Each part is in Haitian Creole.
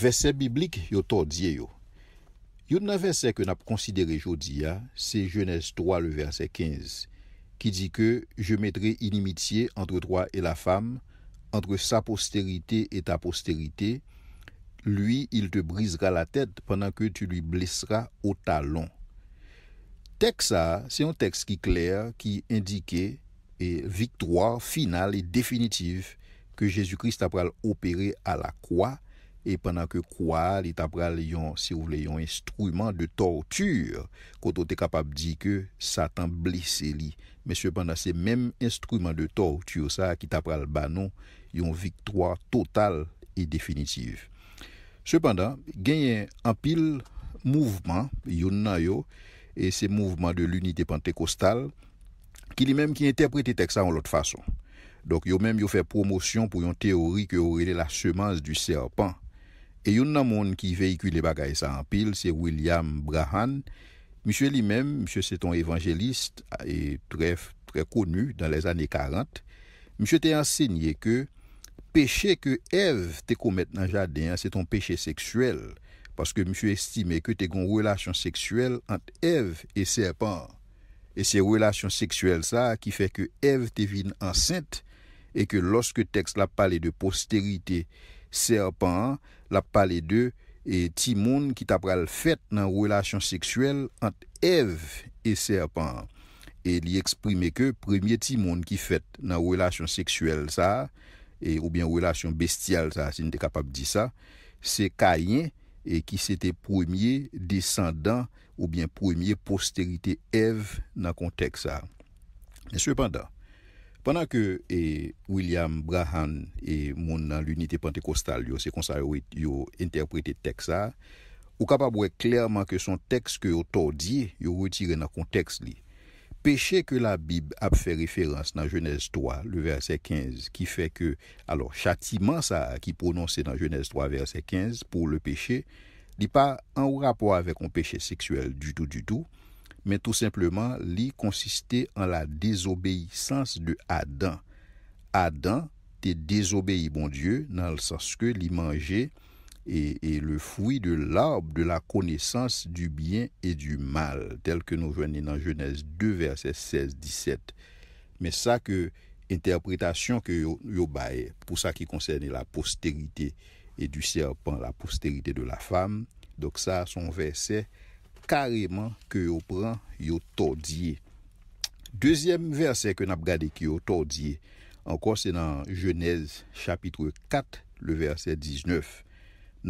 verset biblique yo yo. Yon nan verset ke Genèse 3 le verset 15, qui dit que « je mettrai inimitié entre toi et la femme, entre sa postérité et ta postérité, lui il te brisera la tête pendant que tu lui blesseras au talon. Tek sa, c'est un texte qui qui qui indiquait et victoire finale et définitive que Jésus-Christ apral opéré à la croix e pandan ke kwa li tap pral yon se ou vle yon instruyman de tortur koto te kapab di ke satan blise li me sepandan se menm instruyman de tortur sa ki tap pral banon yon viktwa total e definitiv sepandan genyen apil mouvman yon nan yo e se mouvman de lunite pante kostal ki li menm ki interprete teksa an lot fason yo menm yo fe promosyon pou yon teori ke orile la semanse du serpan E yon nan moun ki veikwi le bagay sa anpil, se William Brahan, mishwe li men, mishwe se ton evanjelist, e tref, tre konu, dan les ane 40, mishwe te ansenye ke, peche ke ev te komet nan jaden, se ton peche seksuel, paske mishwe estime ke te gon relasyon seksuel ant ev e serpan. E se relasyon seksuel sa, ki fe ke ev te vin ansent, e ke loske teks la pale de posterite, Serpant la pale de e ti moun ki tap pral fèt nan relasyon seksuel ant Ev e Serpant. E li eksprime ke premye ti moun ki fèt nan relasyon seksuel sa, e ou bien relasyon bestial sa, se ne te kapab di sa, se kayen e ki sete premye descendant ou bien premye posterite Ev nan kontek sa. Neswe pandan. Pendan ke e, William Brahan e moun nan l'unite pantecostal yo se konsa yo interprete teksa, yo kapabwe klerman ke son teks ke yo tordi yo retire nan konteks li. Peche ke la bib ap fe referans nan jenez 3, le verse 15, ki fe ke chatiman sa ki prononse nan jenez 3, verse 15, pou le peche, li pa an w rapor avek an peche seksuel du tout du tout, mais tout simplement, li consistait en la désobéissance de Adam. Adam était désobéi, bon Dieu, dans le sens que li mangeait et, le fruit de l'arbre de la connaissance du bien et du mal, tel que nous venons dans Genèse 2, verset 16-17. Mais ça que interprétation que yo, pour ça qui concerne la postérité et du serpent, la postérité de la femme, donc ça, son verset karèman ke yo pran, yo tordiye. Dezyem verse ke nap gade ki yo tordiye, ankon se nan jenèz chapitre 4, le verse 19.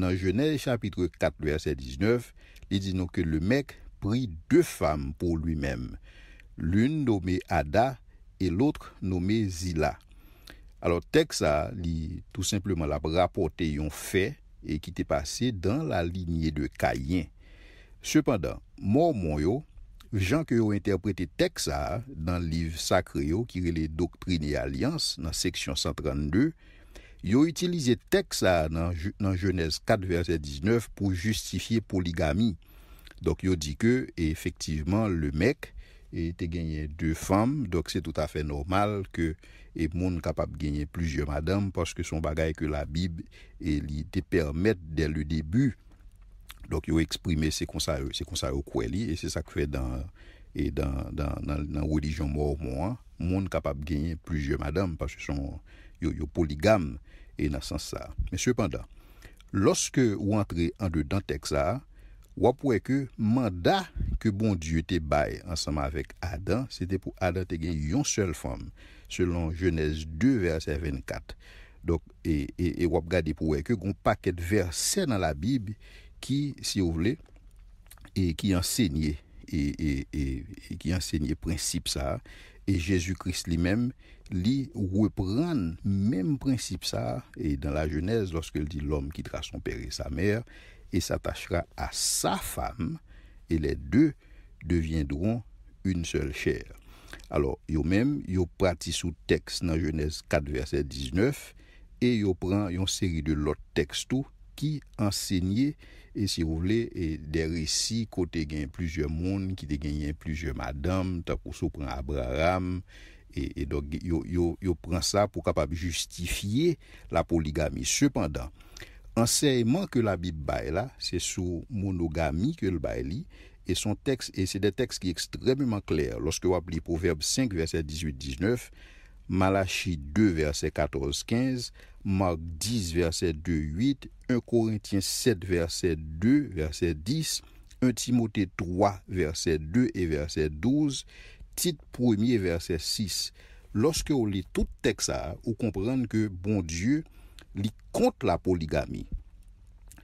Nan jenèz chapitre 4, non le verse 19, li di nou ke le mèk pri de femme pou lui mèm. L'un nommé Ada, et l'outre nommé Zila. Alors tek sa li tout simplement la rapote yon fè, et ki te passe dans la lignée de Kayen. Sependan, moun moun yo, jan ke yo interprete teksa dan liv sakre yo ki rele doktrine alians nan seksyon 132, yo utilize teksa nan jenez 4 verset 19 pou justifiye poligami. Dok yo di ke efektiveman le mek ete genye 2 fam, dok se tout afe normal ke ep moun kapap genye plujye madam paske son bagay ke la bib ete permette del le debu. Donk yo eksprime se konsa yo kweli, e se sa kwe dan e religion mou mouan, moun kapap genye plujye madame, pas se son yo poligam e nan san sa. Men sepanda, loske yo antre an de dan teksa, wapwe ke manda ke bon diyo te bay ansama vek Adan, se te pou Adan te genye yon sel fom, selon jenez 2 verset 24. Donk, e, e, e wap gade pou weke kon paket verset nan la bibi, qui, si vous voulez, et qui enseignait et, qui enseignait principe ça et Jésus-Christ lui-même lui reprend même principe ça et dans la Genèse lorsqu'il dit l'homme quittera son père et sa mère et s'attachera à sa femme et les deux deviendront une seule chair. Alors, yo même yo pratique sous texte dans Genèse 4 verset 19 et yo prend une série de l'autre texte tout ki ensegnye, si vou vle, de resi kote gen plusieurs moun, ki te gen yen plusieurs madame, ta pou sou pran Abraham, yo pran sa pou kapab justifiye la poligami. Sependan, ensegnman ke la bib baye la, se sou monogami ke l baye li, e son teks, e se de teks ki ekstremman kler, loske wap li proverbe 5 verset 18-19, Malachi 2, verset 14-15, Mark 10, verset 2-8, 1 Korintien 7, verset 2, verset 10, 1 Timote 3, verset 2, verset 12, Tit 1, verset 6. Lorske ou li tout teksa, ou komprende ke bon dieu li kont la poligami.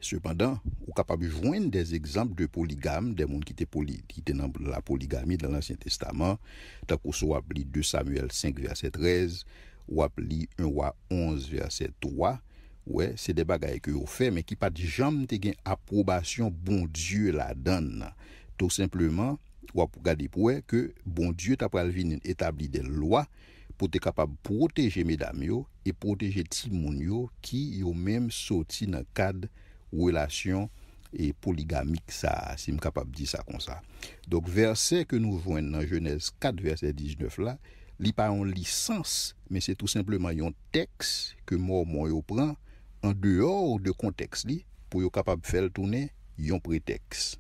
cependan, ou kapab jwenn des ekzamp de poligam, de moun ki te nan la poligami dan lansyen testaman, tak ou so wap li 2 Samuel 5 verset 13, wap li 1 wa 11 verset 3, wè, se deba gaye ke yo fè, men ki pat jam te gen aprobasyon bon dieu la dan nan. Tou simplement, wap gade pouè ke bon dieu tap pralvin etabli de lwa, pou te kapab proteje medam yo, e proteje ti moun yo, ki yo mèm soti nan kad ou elasyon e poligamik sa, si m kapab di sa kon sa. Donk verse ke nou jwenn nan jwenez 4 verse 19 la, li pa yon lisans, men se tout simpleman yon teks ke mò mò yo pran an deor de konteks li, pou yo kapab fel toune yon preteks.